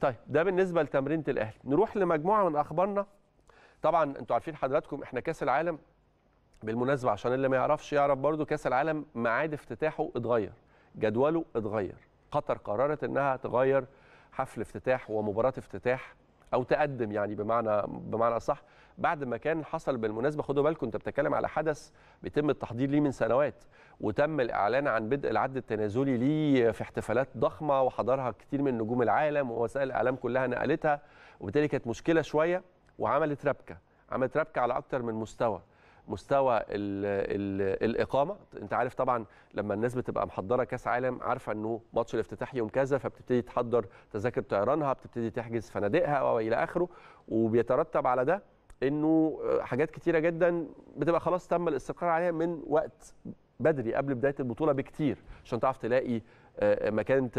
طيب ده بالنسبه لتمرينه الاهلي نروح لمجموعه من اخبارنا طبعا انتوا عارفين حضراتكم احنا كاس العالم بالمناسبه عشان اللي ما يعرفش يعرف برضو كاس العالم ميعاد افتتاحه اتغير جدوله اتغير قطر قررت انها تغير حفل افتتاح ومباراه افتتاح او تقدم يعني بمعنى بمعنى صح بعد ما كان حصل بالمناسبه خدوا بالكم انت بتتكلم على حدث بيتم التحضير ليه من سنوات وتم الاعلان عن بدء العد التنازلي ليه في احتفالات ضخمه وحضرها كتير من نجوم العالم ووسائل الاعلام كلها نقلتها وبالتالي كانت مشكله شويه وعملت ربكه عملت ربكه على اكتر من مستوى مستوى الـ الـ الاقامه انت عارف طبعا لما الناس بتبقى محضره كاس عالم عارفه انه ماتش الافتتاح يوم كذا فبتبتدي تحضر تذاكر طيرانها بتبتدي تحجز فنادقها والى اخره وبيترتب على ده انه حاجات كتيره جدا بتبقى خلاص تم الاستقرار عليها من وقت بدري قبل بدايه البطوله بكتير عشان تعرف تلاقي آه، مكان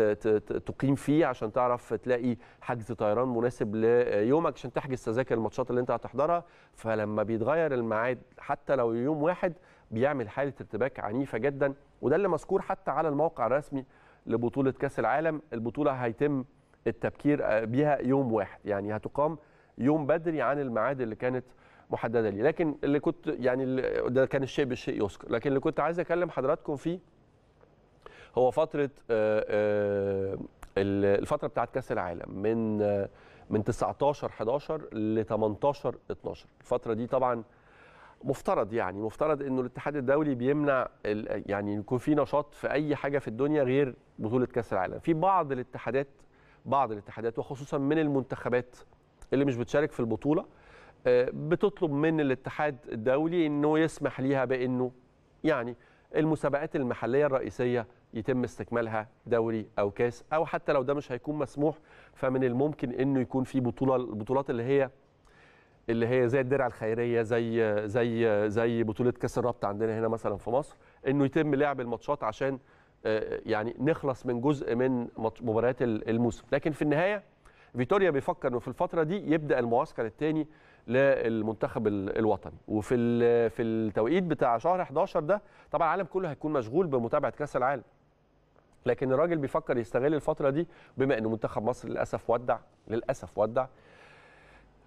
تقيم فيه عشان تعرف تلاقي حجز طيران مناسب ليومك عشان تحجز تذاكر الماتشات اللي انت هتحضرها فلما بيتغير الميعاد حتى لو يوم واحد بيعمل حاله ارتباك عنيفه جدا وده اللي مذكور حتى على الموقع الرسمي لبطوله كاس العالم البطوله هيتم التبكير آه، بيها يوم واحد يعني هتقام يوم بدري عن الميعاد اللي كانت محدده لي لكن اللي كنت يعني ده كان الشيء بالشيء يذكر لكن اللي كنت عايز اكلم حضراتكم فيه هو فتره آه، آه، الفتره بتاعت كاس العالم من آه، من 19 11 ل 18 12 الفتره دي طبعا مفترض يعني مفترض انه الاتحاد الدولي بيمنع يعني يكون في نشاط في اي حاجه في الدنيا غير بطوله كاس العالم في بعض الاتحادات بعض الاتحادات وخصوصا من المنتخبات اللي مش بتشارك في البطوله بتطلب من الاتحاد الدولي انه يسمح ليها بانه يعني المسابقات المحليه الرئيسيه يتم استكمالها دوري او كاس او حتى لو ده مش هيكون مسموح فمن الممكن انه يكون في بطوله البطولات اللي هي اللي هي زي الدرع الخيريه زي زي زي بطوله كاس الرابطه عندنا هنا مثلا في مصر انه يتم لعب الماتشات عشان آه، يعني نخلص من جزء من مباريات الموسم لكن في النهايه فيتوريا بيفكر انه في الفتره دي يبدا المعسكر الثاني للمنتخب الوطني وفي في التوقيت بتاع شهر 11 ده طبعا العالم كله هيكون مشغول بمتابعه كاس العالم لكن الراجل بيفكر يستغل الفتره دي بما ان منتخب مصر للاسف ودع للاسف ودع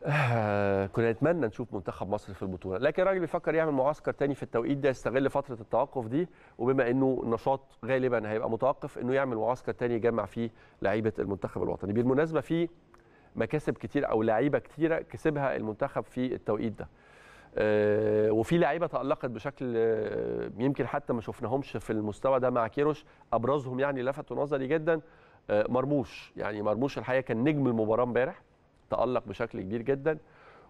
آه كنا نتمنى نشوف منتخب مصر في البطوله لكن الراجل بيفكر يعمل معسكر تاني في التوقيت ده يستغل فتره التوقف دي وبما انه النشاط غالبا هيبقى متوقف انه يعمل معسكر تاني يجمع فيه لعيبه المنتخب الوطني بالمناسبه في مكاسب كتير او لعيبه كتيره كسبها المنتخب في التوقيت ده آه، وفي لعيبه تالقت بشكل آه، يمكن حتى ما شفناهمش في المستوى ده مع كيروش ابرزهم يعني لفتوا نظري جدا آه، مرموش يعني مرموش الحقيقه كان نجم المباراه امبارح تالق بشكل كبير جدا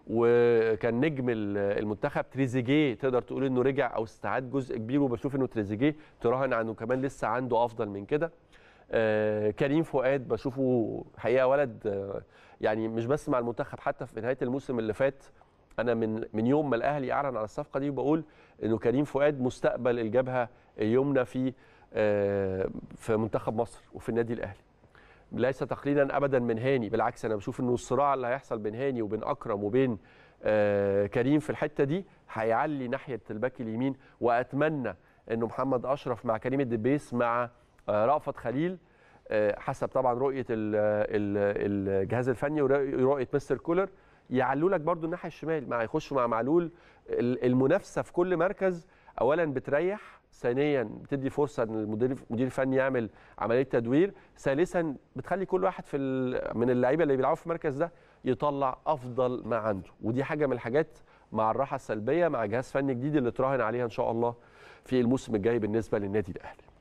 وكان نجم المنتخب تريزيجيه تقدر تقول انه رجع او استعاد جزء كبير وبشوف انه تريزيجيه تراهن عنه كمان لسه عنده افضل من كده آه، كريم فؤاد بشوفه حقيقه ولد آه، يعني مش بس مع المنتخب حتى في نهايه الموسم اللي فات انا من من يوم ما الاهلي اعلن على الصفقه دي وبقول انه كريم فؤاد مستقبل الجبهه اليمنى في آه، في منتخب مصر وفي النادي الاهلي ليس تقليلا ابدا من هاني بالعكس انا بشوف انه الصراع اللي هيحصل بين هاني وبين اكرم وبين كريم في الحته دي هيعلي ناحيه الباك اليمين واتمنى انه محمد اشرف مع كريم الدبيس مع آه، رأفت خليل آه، حسب طبعا رؤيه الجهاز الفني ورؤيه مستر كولر يعلوا لك برضو الناحيه الشمال مع يخشوا مع معلول المنافسه في كل مركز اولا بتريح ثانيا بتدي فرصه ان المدير الفني يعمل عمليه تدوير ثالثا بتخلي كل واحد في من اللعيبه اللي بيلعبوا في المركز ده يطلع افضل ما عنده ودي حاجه من الحاجات مع الراحه السلبيه مع جهاز فني جديد اللي تراهن عليها ان شاء الله في الموسم الجاي بالنسبه للنادي الاهلي